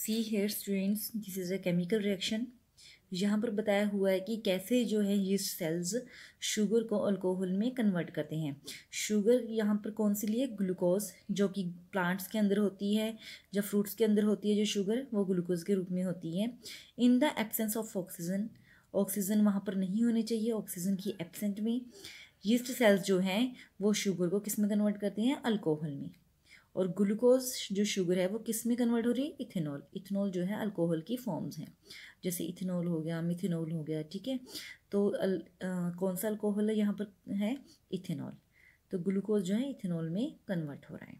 C here students this is a chemical reaction यहाँ पर बताया हुआ है कि कैसे जो है ये सेल्स शुगर को अल्कोहल में कन्वर्ट करते हैं शुगर यहाँ पर कौन सी लिए ग्लूकोज जो कि प्लांट्स के अंदर होती है या फ्रूट्स के अंदर होती है जो शुगर वो ग्लूकोज के रूप में होती है in the absence of oxygen oxygen वहाँ पर नहीं होनी चाहिए ऑक्सीजन की एब्सेंट में यीस्ट सेल्स जो हैं वो शुगर को किस में कन्वर्ट करते हैं अल्कोहल में और ग्लूकोज जो शुगर है वो किस में कन्वर्ट हो रही है इथेनॉल इथेनॉल जो है अल्कोहल की फॉर्म्स हैं जैसे इथेनॉल हो गया मिथेनॉल हो गया ठीक है तो अल, आ, कौन सा अल्कोहल है यहाँ पर है इथेनॉल तो ग्लूकोज जो है इथेनॉल में कन्वर्ट हो रहा है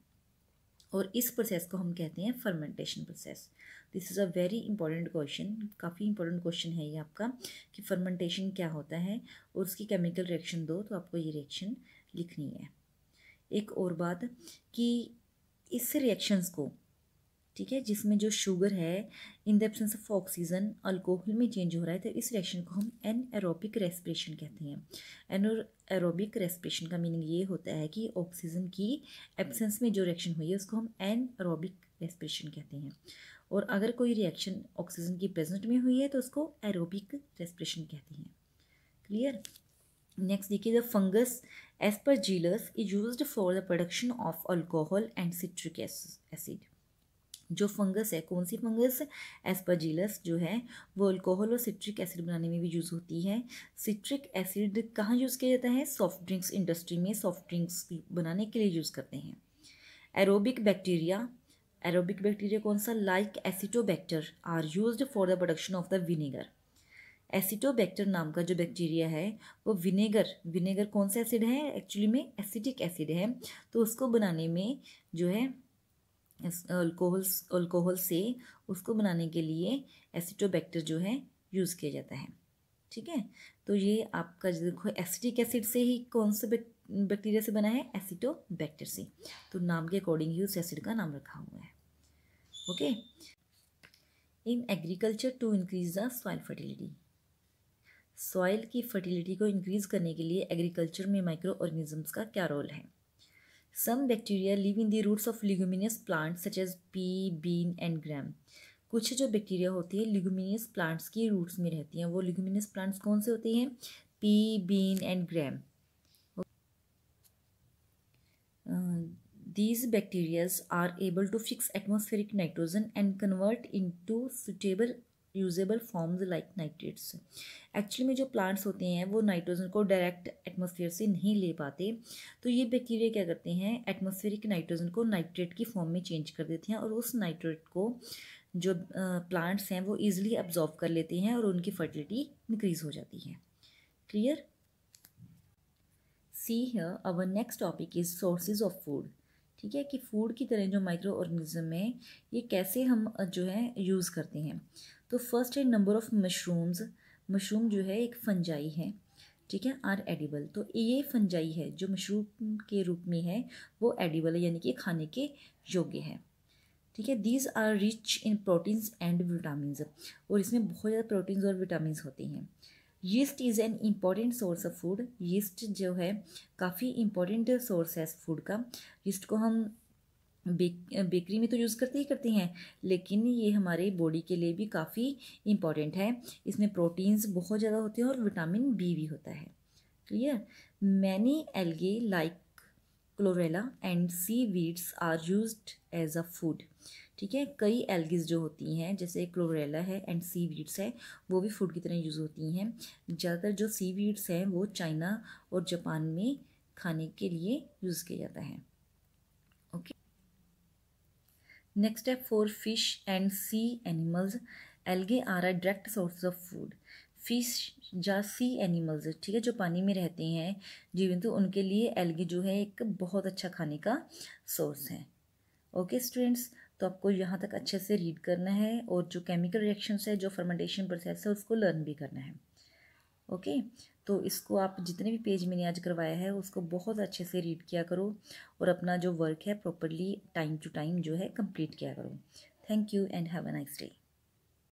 और इस प्रोसेस को हम कहते हैं fermentation process this is a very important question काफ़ी इंपॉर्टेंट क्वेश्चन है ये आपका कि फर्मेंटेशन क्या होता है और उसकी केमिकल रिएक्शन दो तो आपको ये रिएक्शन लिखनी है एक और बात कि इस रिएक्शंस को ठीक है जिसमें जो शुगर है in the absence of oxygen alcohol में चेंज हो रहा है तो इस रिएक्शन को हम एन एरोबिक रेस्पिरेशन कहते हैं एन एरोबिक रेस्पिरेशन का मीनिंग ये होता है कि ऑक्सीजन की एब्सेंस में जो रिएक्शन हुई है उसको हम एन एरोबिक रेस्पिरेशन कहते हैं और अगर कोई रिएक्शन ऑक्सीजन की प्रेजेंट में हुई है तो उसको एरोबिक रेस्पिरेशन कहते हैं क्लियर नेक्स्ट देखिए the fungus Aspergillus is use for the production of alcohol and citric acid जो फंगस है कौन सी फंगस एज पर जीलस जो है वो अल्कोहल और सिट्रिक एसिड बनाने में भी यूज़ होती है सिट्रिक एसिड कहाँ यूज़ किया जाता है सॉफ्ट ड्रिंक्स इंडस्ट्री में सॉफ्ट ड्रिंक्स बनाने के लिए यूज़ करते हैं एरोबिक बैक्टीरिया एरोबिक बैक्टीरिया कौन सा like Acetobacter are use for the production of the vinegar Acetobacter नाम का जो बैक्टीरिया है वो विनेगर विनेगर कौन सा एसिड है एक्चुअली में एसिटिक एसिड है तो उसको बनाने में जो है अल्कोहल अल्कोहल से उसको बनाने के लिए एसिटोबैक्टर जो है यूज़ किया जाता है ठीक है तो ये आपका देखो एसिटिक एसिड से ही कौन से बैक्टीरिया से बना है एसिटोबैक्टर से तो नाम के अकॉर्डिंग ही उस एसिड का नाम रखा हुआ है okay in agriculture to increase the soil fertility soil की फर्टिलिटी को इंक्रीज़ करने के लिए एग्रीकल्चर में माइक्रो ऑर्गेनिजम्स का क्या रोल है some bacteria live in the roots of leguminous plant such as pea bean and gram कुछ जो बैक्टीरिया होती है लिग्यूमिनियस प्लांट्स की रूट्स में रहती हैं वो लिगुमिनियस प्लांट्स कौन से होते हैं pea bean and gram bacterias are able to fix atmospheric nitrogen and convert into suitable usable forms like nitrates actually में जो प्लांट्स होते हैं वो नाइट्रोजन को डायरेक्ट एटमोसफियर से नहीं ले पाते तो ये बैक्टीरिया क्या करते हैं एटमोसफेरिक नाइट्रोजन को नाइट्रेट की फॉर्म में चेंज कर देते हैं और उस नाइट्रेट को जो प्लांट्स हैं वो ईजिली एब्जॉर्व कर लेते हैं और उनकी फर्टिलिटी इंक्रीज़ हो जाती है क्लियर सी है our next topic is sources of food ठीक है कि फूड की तरह जो माइक्रो ऑर्गेनिज्म है ये कैसे हम जो है यूज़ करते हैं तो फर्स्ट है नंबर ऑफ़ मशरूम्स मशरूम जो है एक फंजाई है ठीक है आर एडिबल तो ये फंजाई है जो मशरूम के रूप में है वो एडिबल है यानी कि खाने के योग्य है ठीक है these are rich in proteins and vitamin और इसमें बहुत ज़्यादा प्रोटीन्स और विटामिन होते हैं yeast is an important source of food yeast जो है काफ़ी इम्पॉर्टेंट सोर्स है फूड का यीस्ट को हम बेक बेकरी में तो यूज़ करते ही करते हैं लेकिन ये हमारे बॉडी के लिए भी काफ़ी इम्पॉर्टेंट है इसमें प्रोटीन्स बहुत ज़्यादा होते हैं और विटामिन बी भी होता है clear many algae like Chlorella and seaweeds are use as a food ठीक है कई एल्गीज़ जो होती हैं जैसे क्लोरेला है एंड सी वीड्स है वो भी फूड की तरह यूज़ होती हैं ज़्यादातर जो सी वीड्स हैं वो चाइना और जापान में खाने के लिए यूज़ किया जाता है नेक्स्ट है for fish and sea animals algae are are direct source of food fish या सी एनिमल्स ठीक है जो पानी में रहते हैं जीवन तो उनके लिए एल्गी जो है एक बहुत अच्छा खाने का सोर्स है ओके स्टूडेंट्स तो आपको यहाँ तक अच्छे से रीड करना है और जो केमिकल रिएक्शंस है जो फर्मेंटेशन प्रोसेस है उसको लर्न भी करना है ओके तो इसको आप जितने भी पेज मैंने आज करवाया है उसको बहुत अच्छे से रीड किया करो और अपना जो वर्क है प्रॉपरली टाइम टू टाइम जो है कंप्लीट किया करो thank you and have a nice day